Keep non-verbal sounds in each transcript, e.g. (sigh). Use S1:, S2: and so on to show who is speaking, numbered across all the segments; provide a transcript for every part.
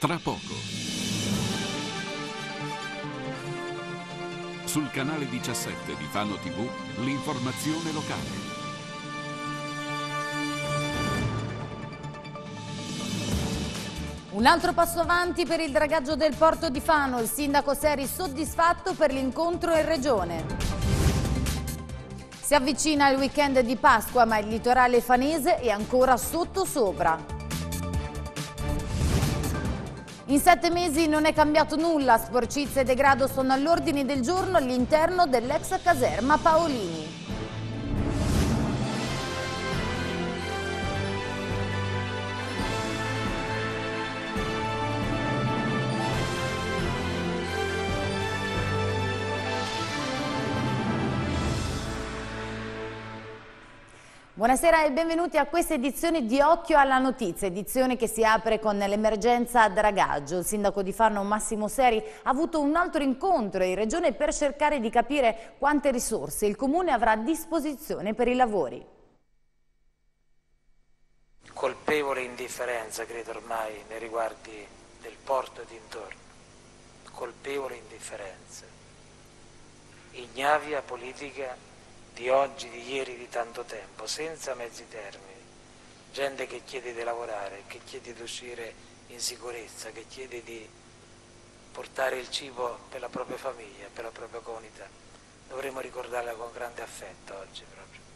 S1: tra poco. Sul canale 17 di Fano TV, l'informazione locale.
S2: Un altro passo avanti per il dragaggio del porto di Fano, il sindaco Seri soddisfatto per l'incontro in regione. Si avvicina il weekend di Pasqua ma il litorale fanese è ancora sottosopra. In sette mesi non è cambiato nulla, sporcizia e degrado sono all'ordine del giorno all'interno dell'ex caserma Paolini. Buonasera e benvenuti a questa edizione di Occhio alla Notizia, edizione che si apre con l'emergenza dragaggio. Il sindaco di Farno Massimo Seri ha avuto un altro incontro in regione per cercare di capire quante risorse il comune avrà a disposizione per i lavori.
S3: Colpevole indifferenza, credo ormai, nei riguardi del porto e dintorno. Colpevole indifferenza. Ignavia politica di oggi, di ieri, di tanto tempo, senza mezzi termini, gente che chiede di lavorare, che chiede di uscire in sicurezza, che chiede di portare il cibo per la propria famiglia, per la propria comunità. Dovremmo ricordarla con grande affetto oggi proprio.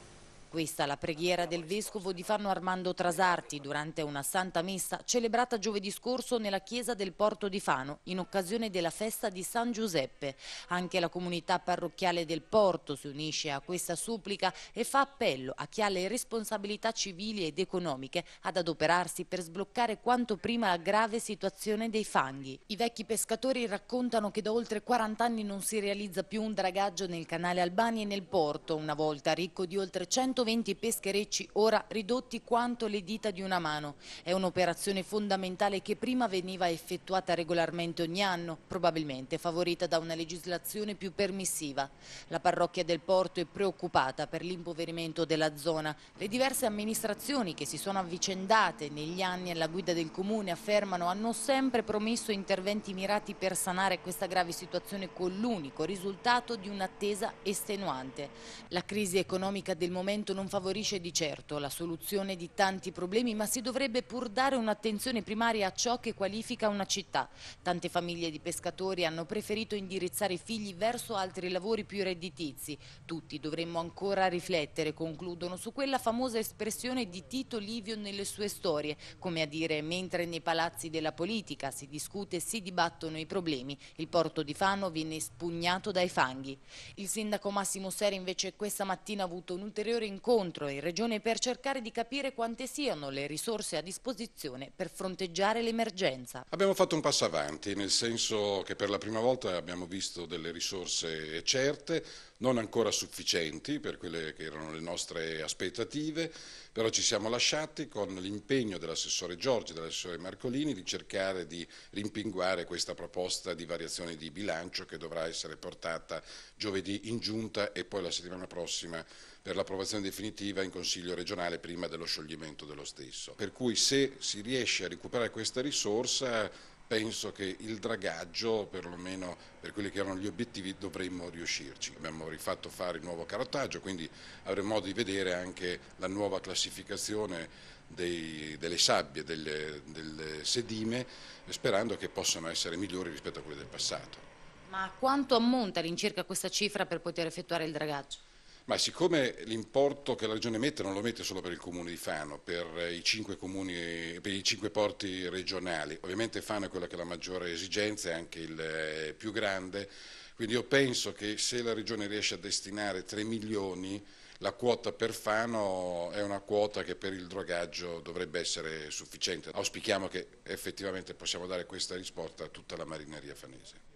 S2: Questa la preghiera del vescovo di Fanno Armando Trasarti durante una santa messa celebrata giovedì scorso nella chiesa del Porto di Fano in occasione della festa di San Giuseppe. Anche la comunità parrocchiale del Porto si unisce a questa supplica e fa appello a chi ha le responsabilità civili ed economiche ad adoperarsi per sbloccare quanto prima la grave situazione dei fanghi. I vecchi pescatori raccontano che da oltre 40 anni non si realizza più un dragaggio nel canale Albani e nel porto, una volta ricco di oltre 100 120 pescherecci ora ridotti quanto le dita di una mano. È un'operazione fondamentale che prima veniva effettuata regolarmente ogni anno, probabilmente favorita da una legislazione più permissiva. La parrocchia del Porto è preoccupata per l'impoverimento della zona. Le diverse amministrazioni che si sono avvicendate negli anni alla guida del Comune affermano hanno sempre promesso interventi mirati per sanare questa grave situazione con l'unico risultato di un'attesa estenuante. La crisi economica del momento provvedimento non favorisce di certo la soluzione di tanti problemi, ma si dovrebbe pur dare un'attenzione primaria a ciò che qualifica una città. Tante famiglie di pescatori hanno preferito indirizzare i figli verso altri lavori più redditizi. Tutti dovremmo ancora riflettere, concludono, su quella famosa espressione di Tito Livio nelle sue storie, come a dire mentre nei palazzi della politica si discute e si dibattono i problemi, il porto di Fano viene spugnato dai fanghi. Il sindaco Massimo Seri invece questa mattina ha avuto un ulteriore incontro incontro in Regione per cercare di capire quante siano le risorse a disposizione per fronteggiare l'emergenza.
S1: Abbiamo fatto un passo avanti, nel senso che per la prima volta abbiamo visto delle risorse certe, non ancora sufficienti per quelle che erano le nostre aspettative, però ci siamo lasciati con l'impegno dell'assessore Giorgi e dell'assessore Marcolini di cercare di rimpinguare questa proposta di variazione di bilancio che dovrà essere portata giovedì in giunta e poi la settimana prossima per l'approvazione definitiva in Consiglio regionale prima dello scioglimento dello stesso. Per cui se si riesce a recuperare questa risorsa penso che il dragaggio, perlomeno per quelli che erano gli obiettivi, dovremmo riuscirci. Abbiamo rifatto fare il nuovo carottaggio, quindi avremo modo di vedere anche la nuova classificazione dei, delle sabbie, delle, delle sedime, sperando che possano essere migliori rispetto a quelle del passato.
S2: Ma a quanto ammonta all'incirca questa cifra per poter effettuare il dragaggio?
S1: Ma siccome l'importo che la Regione mette non lo mette solo per il Comune di Fano, per i cinque, comuni, per i cinque porti regionali, ovviamente Fano è quella che ha la maggiore esigenza, è anche il eh, più grande, quindi io penso che se la Regione riesce a destinare 3 milioni, la quota per Fano è una quota che per il drogaggio dovrebbe essere sufficiente. Auspichiamo che effettivamente possiamo dare questa risposta a tutta la marineria fanese.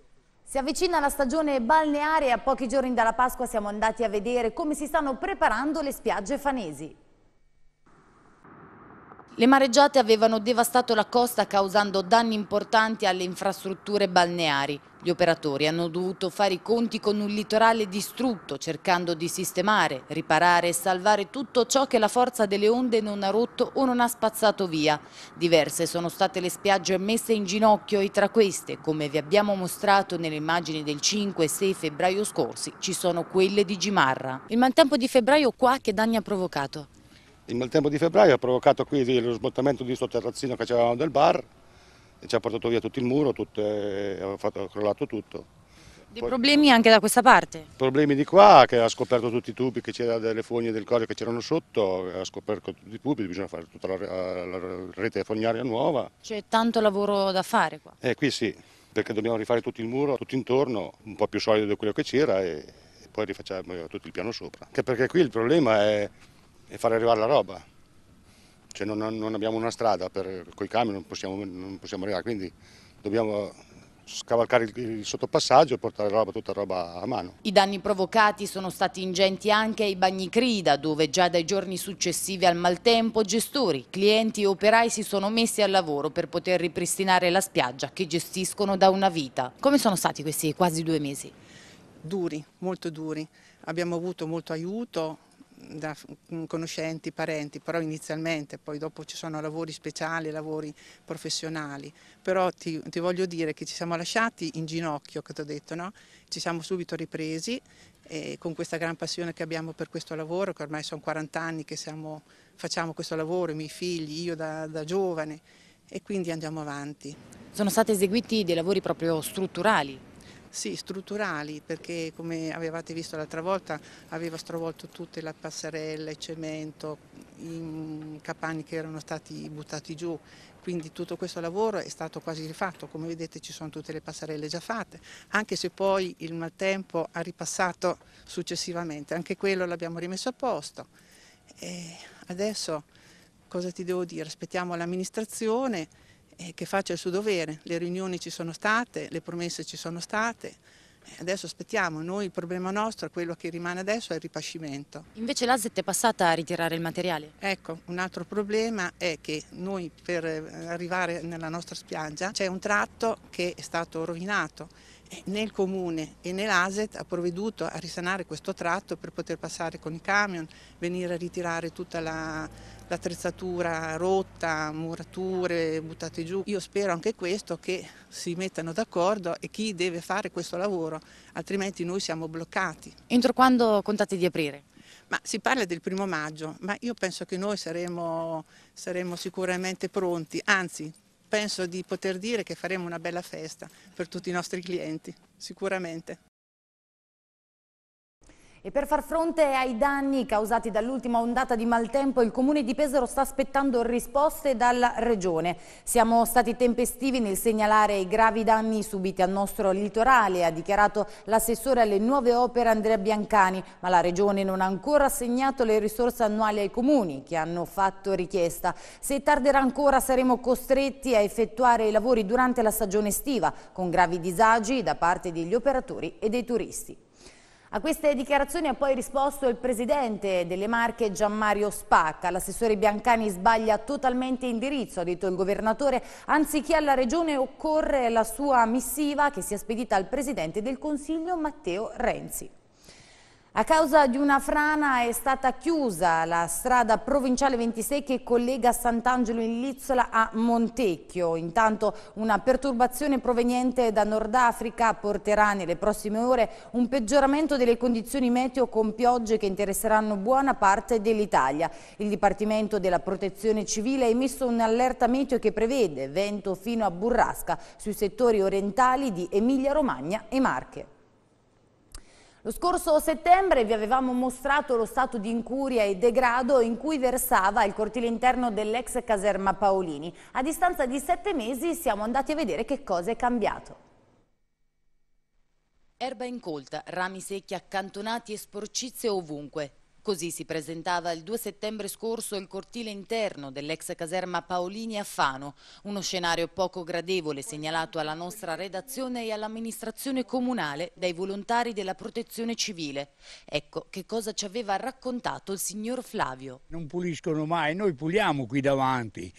S2: Si avvicina la stagione balneare e a pochi giorni dalla Pasqua siamo andati a vedere come si stanno preparando le spiagge fanesi. Le mareggiate avevano devastato la costa causando danni importanti alle infrastrutture balneari. Gli operatori hanno dovuto fare i conti con un litorale distrutto, cercando di sistemare, riparare e salvare tutto ciò che la forza delle onde non ha rotto o non ha spazzato via. Diverse sono state le spiagge messe in ginocchio e tra queste, come vi abbiamo mostrato nelle immagini del 5 e 6 febbraio scorsi, ci sono quelle di Gimarra. Il maltempo di febbraio qua che danni ha provocato?
S1: Il maltempo di febbraio ha provocato qui lo smottamento di questo terrazzino che avevamo del bar e ci ha portato via tutto il muro, tutto, eh, ha, fatto, ha crollato tutto. Dei
S2: problemi anche da questa parte?
S1: Problemi di qua, che ha scoperto tutti i tubi, che c'erano delle fogne del corio che c'erano sotto, ha scoperto tutti i tubi, bisogna fare tutta la, la rete fognaria nuova.
S2: C'è tanto lavoro da fare qua?
S1: Eh qui sì, perché dobbiamo rifare tutto il muro, tutto intorno, un po' più solido di quello che c'era e, e poi rifacciamo tutto il piano sopra. Anche perché qui il problema è e far arrivare la roba. Cioè non, non abbiamo una strada con i camion, non possiamo, non possiamo, arrivare, quindi dobbiamo scavalcare il, il sottopassaggio e portare roba, tutta roba a mano.
S2: I danni provocati sono stati ingenti anche ai bagni Crida, dove già dai giorni successivi al maltempo gestori, clienti e operai si sono messi al lavoro per poter ripristinare la spiaggia
S3: che gestiscono da una vita. Come sono stati questi quasi due mesi? Duri, molto duri. Abbiamo avuto molto aiuto, da mm, conoscenti, parenti, però inizialmente, poi dopo ci sono lavori speciali, lavori professionali, però ti, ti voglio dire che ci siamo lasciati in ginocchio, che ti ho detto, no? ci siamo subito ripresi e con questa gran passione che abbiamo per questo lavoro, che ormai sono 40 anni che siamo, facciamo questo lavoro, i miei figli, io da, da giovane, e quindi andiamo avanti. Sono stati eseguiti dei lavori proprio strutturali? Sì, strutturali, perché come avevate visto l'altra volta aveva stravolto tutte le passerelle, il cemento, i capanni che erano stati buttati giù, quindi tutto questo lavoro è stato quasi rifatto, come vedete ci sono tutte le passerelle già fatte, anche se poi il maltempo ha ripassato successivamente, anche quello l'abbiamo rimesso a posto. E adesso cosa ti devo dire? Aspettiamo l'amministrazione eh, che faccia il suo dovere. Le riunioni ci sono state, le promesse ci sono state. Eh, adesso aspettiamo, noi il problema nostro, quello che rimane adesso è il ripascimento. Invece l'ASET è passata a ritirare il materiale? Ecco, un altro problema è che noi per eh, arrivare nella nostra spiaggia c'è un tratto che è stato rovinato. Né il comune e né l'ASET ha provveduto a risanare questo tratto per poter passare con i camion, venire a ritirare tutta la, l'attrezzatura rotta, murature buttate giù. Io spero anche questo che si mettano d'accordo e chi deve fare questo lavoro, altrimenti noi siamo bloccati. Entro quando contate di aprire? Ma si parla del primo maggio, ma io penso che noi saremo, saremo sicuramente pronti, anzi penso di poter dire che faremo una bella festa per tutti i nostri clienti, sicuramente.
S2: E per far fronte ai danni causati dall'ultima ondata di maltempo, il Comune di Pesaro sta aspettando risposte dalla Regione. Siamo stati tempestivi nel segnalare i gravi danni subiti al nostro litorale, ha dichiarato l'assessore alle nuove opere Andrea Biancani, ma la Regione non ha ancora assegnato le risorse annuali ai comuni che hanno fatto richiesta. Se tarderà ancora saremo costretti a effettuare i lavori durante la stagione estiva, con gravi disagi da parte degli operatori e dei turisti. A queste dichiarazioni ha poi risposto il presidente delle Marche Gianmario Spacca. L'assessore Biancani sbaglia totalmente indirizzo, ha detto il governatore. Anziché alla regione occorre la sua missiva che sia spedita al presidente del Consiglio Matteo Renzi. A causa di una frana è stata chiusa la strada provinciale 26 che collega Sant'Angelo in Lizzola a Montecchio. Intanto una perturbazione proveniente da Nord Africa porterà nelle prossime ore un peggioramento delle condizioni meteo con piogge che interesseranno buona parte dell'Italia. Il Dipartimento della Protezione Civile ha emesso un'allerta meteo che prevede vento fino a burrasca sui settori orientali di Emilia Romagna e Marche. Lo scorso settembre vi avevamo mostrato lo stato di incuria e degrado in cui versava il cortile interno dell'ex caserma Paolini. A distanza di sette mesi siamo andati a vedere che cosa è cambiato. Erba incolta, rami secchi accantonati e sporcizie ovunque. Così si presentava il 2 settembre scorso il cortile interno dell'ex caserma Paolini a Fano, uno scenario poco gradevole segnalato alla nostra redazione e all'amministrazione comunale dai volontari della protezione civile. Ecco che cosa ci aveva raccontato il signor Flavio.
S3: Non puliscono mai, noi puliamo qui davanti,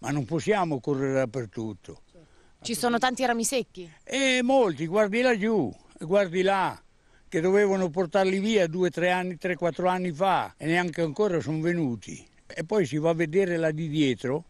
S3: ma non possiamo correre dappertutto. Ci sono tanti rami secchi? Eh, molti, guardi laggiù, guardi là che dovevano portarli via due, tre anni, tre, quattro anni fa e neanche ancora sono venuti. E poi si va a vedere là di dietro,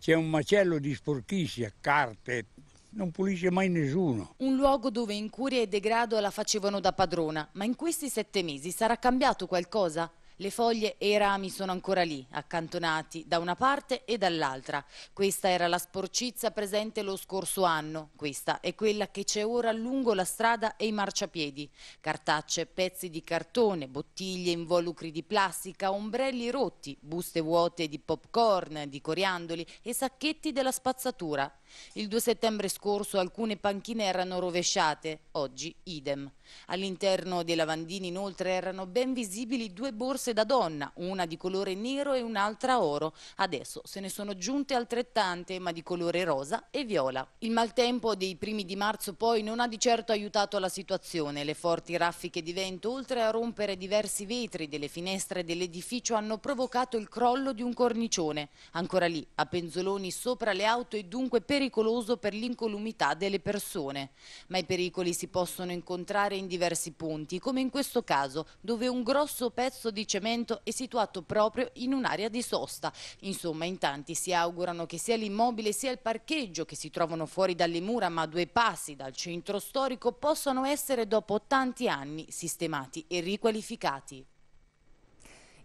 S3: c'è un macello di sporchizia, carte, non pulisce mai nessuno.
S2: Un luogo dove incuria e degrado la facevano da padrona, ma in questi sette mesi sarà cambiato qualcosa? Le foglie e i rami sono ancora lì, accantonati da una parte e dall'altra. Questa era la sporcizia presente lo scorso anno, questa è quella che c'è ora lungo la strada e i marciapiedi. Cartacce, pezzi di cartone, bottiglie, involucri di plastica, ombrelli rotti, buste vuote di popcorn, di coriandoli e sacchetti della spazzatura. Il 2 settembre scorso alcune panchine erano rovesciate, oggi idem. All'interno dei lavandini inoltre erano ben visibili due borse da donna, una di colore nero e un'altra oro. Adesso se ne sono giunte altrettante, ma di colore rosa e viola. Il maltempo dei primi di marzo poi non ha di certo aiutato la situazione. Le forti raffiche di vento, oltre a rompere diversi vetri delle finestre dell'edificio, hanno provocato il crollo di un cornicione. Ancora lì, a penzoloni sopra le auto e dunque per pericoloso per l'incolumità delle persone. Ma i pericoli si possono incontrare in diversi punti, come in questo caso, dove un grosso pezzo di cemento è situato proprio in un'area di sosta. Insomma, in tanti si augurano che sia l'immobile sia il parcheggio che si trovano fuori dalle mura, ma a due passi dal centro storico, possano essere dopo tanti anni sistemati e riqualificati.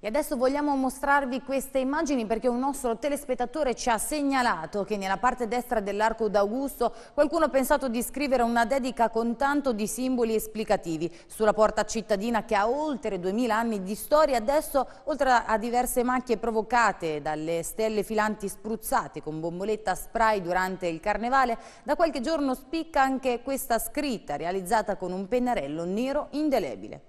S2: E adesso vogliamo mostrarvi queste immagini perché un nostro telespettatore ci ha segnalato che nella parte destra dell'arco d'Augusto qualcuno ha pensato di scrivere una dedica con tanto di simboli esplicativi sulla porta cittadina che ha oltre 2000 anni di storia. Adesso, oltre a diverse macchie provocate dalle stelle filanti spruzzate con bomboletta spray durante il carnevale, da qualche giorno spicca anche questa scritta realizzata con un pennarello nero indelebile.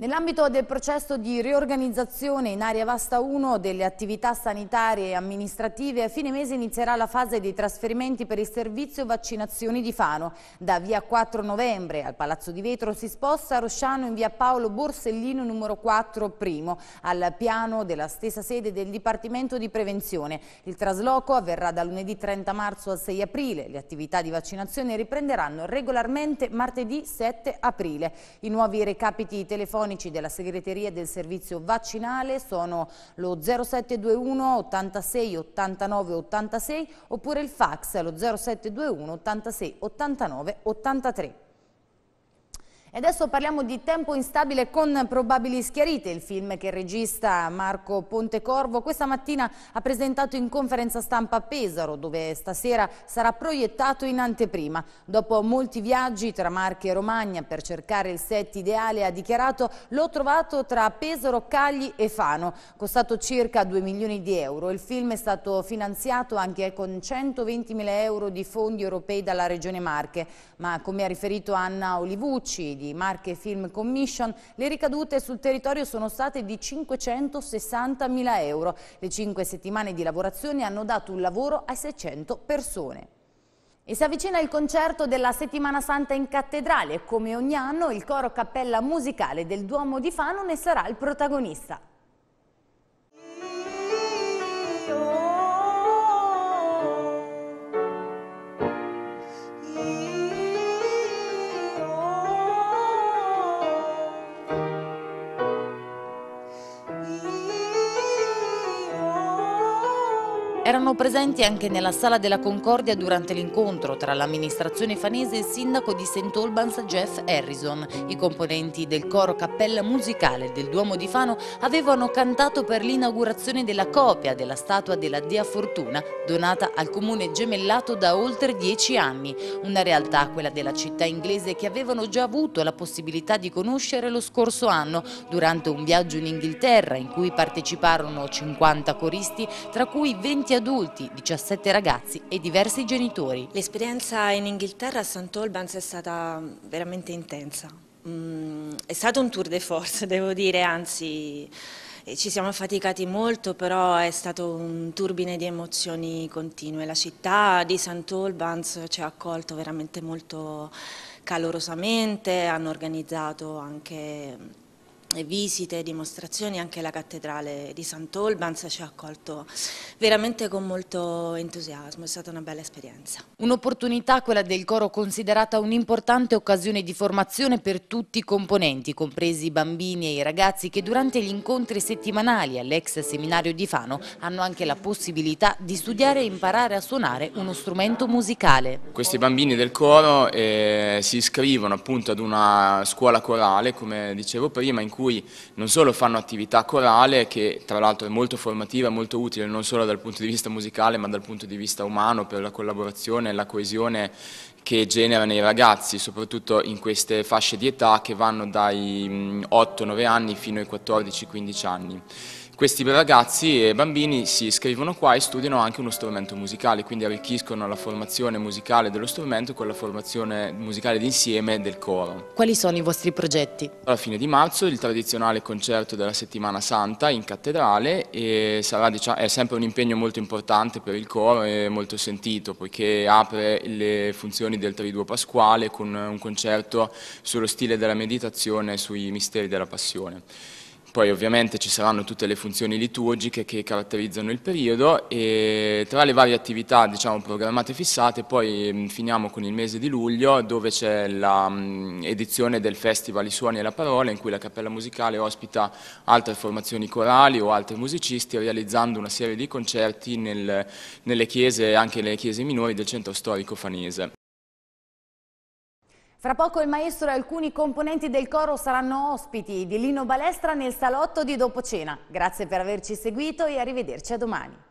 S2: Nell'ambito del processo di riorganizzazione in area vasta 1 delle attività sanitarie e amministrative, a fine mese inizierà la fase dei trasferimenti per il servizio vaccinazioni di Fano. Da via 4 novembre al Palazzo di Vetro si sposta Rosciano in via Paolo Borsellino numero 4 primo, al piano della stessa sede del Dipartimento di Prevenzione. Il trasloco avverrà da lunedì 30 marzo al 6 aprile. Le attività di vaccinazione riprenderanno regolarmente martedì 7 aprile. I nuovi recapiti telefonici telefonici della segreteria del servizio vaccinale sono lo 0721 86 89 86 oppure il fax lo 0721 86 89 83. E adesso parliamo di Tempo instabile con probabili schiarite, il film che il regista Marco Pontecorvo questa mattina ha presentato in conferenza stampa a Pesaro, dove stasera sarà proiettato in anteprima. Dopo molti viaggi tra Marche e Romagna per cercare il set ideale, ha dichiarato l'ho trovato tra Pesaro, Cagli e Fano, costato circa 2 milioni di euro. Il film è stato finanziato anche con 120 mila euro di fondi europei dalla Regione Marche, ma come ha riferito Anna Olivucci, di Marche Film Commission, le ricadute sul territorio sono state di 560.000 euro. Le cinque settimane di lavorazione hanno dato un lavoro a 600 persone. E si avvicina il concerto della Settimana Santa in Cattedrale e come ogni anno il coro Cappella Musicale del Duomo di Fano ne sarà il protagonista. erano presenti anche nella Sala della Concordia durante l'incontro tra l'amministrazione fanese e il sindaco di St. Albans Jeff Harrison. I componenti del coro Cappella Musicale del Duomo di Fano avevano cantato per l'inaugurazione della copia della statua della Dea Fortuna donata al comune gemellato da oltre dieci anni, una realtà quella della città inglese che avevano già avuto la possibilità di conoscere lo scorso anno durante un viaggio in Inghilterra in cui parteciparono 50 coristi tra cui 20 adulti adulti, 17 ragazzi e diversi genitori. L'esperienza in Inghilterra a St. Albans è stata veramente intensa. Mm, è stato un tour de force, (laughs) devo dire, anzi eh, ci siamo affaticati molto, però è stato un turbine di emozioni continue. La città di St. Sant'Olbans ci ha accolto veramente molto calorosamente, hanno organizzato anche eh, visite, dimostrazioni, anche la cattedrale di Sant'Olbans ci ha accolto veramente con molto entusiasmo, è stata una bella esperienza. Un'opportunità quella del coro considerata un'importante occasione di formazione per tutti i componenti, compresi i bambini e i ragazzi che durante gli incontri settimanali all'ex seminario di Fano hanno anche la possibilità di studiare e imparare a suonare uno strumento musicale.
S4: Questi bambini del coro eh, si iscrivono appunto ad una scuola corale, come dicevo prima, in cui cui non solo fanno attività corale, che tra l'altro è molto formativa, molto utile non solo dal punto di vista musicale ma dal punto di vista umano per la collaborazione e la coesione che genera nei ragazzi, soprattutto in queste fasce di età che vanno dai 8-9 mm, anni fino ai 14-15 anni. Questi ragazzi e bambini si iscrivono qua e studiano anche uno strumento musicale, quindi arricchiscono la formazione musicale dello strumento con la formazione musicale d'insieme del coro. Quali sono i vostri progetti? Alla fine di marzo il tradizionale concerto della Settimana Santa in cattedrale e sarà, diciamo, è sempre un impegno molto importante per il coro e molto sentito poiché apre le funzioni del Triduo Pasquale con un concerto sullo stile della meditazione e sui misteri della passione. Poi ovviamente ci saranno tutte le funzioni liturgiche che caratterizzano il periodo e tra le varie attività diciamo, programmate e fissate poi mm, finiamo con il mese di luglio dove c'è l'edizione mm, del Festival I Suoni e la Parola in cui la Cappella Musicale ospita altre formazioni corali o altri musicisti realizzando una serie di concerti nel, nelle chiese, anche nelle chiese minori del centro storico fanese.
S2: Fra poco il maestro e alcuni componenti del coro saranno ospiti di Lino Balestra nel salotto di Dopo Cena. Grazie per averci seguito e arrivederci a domani.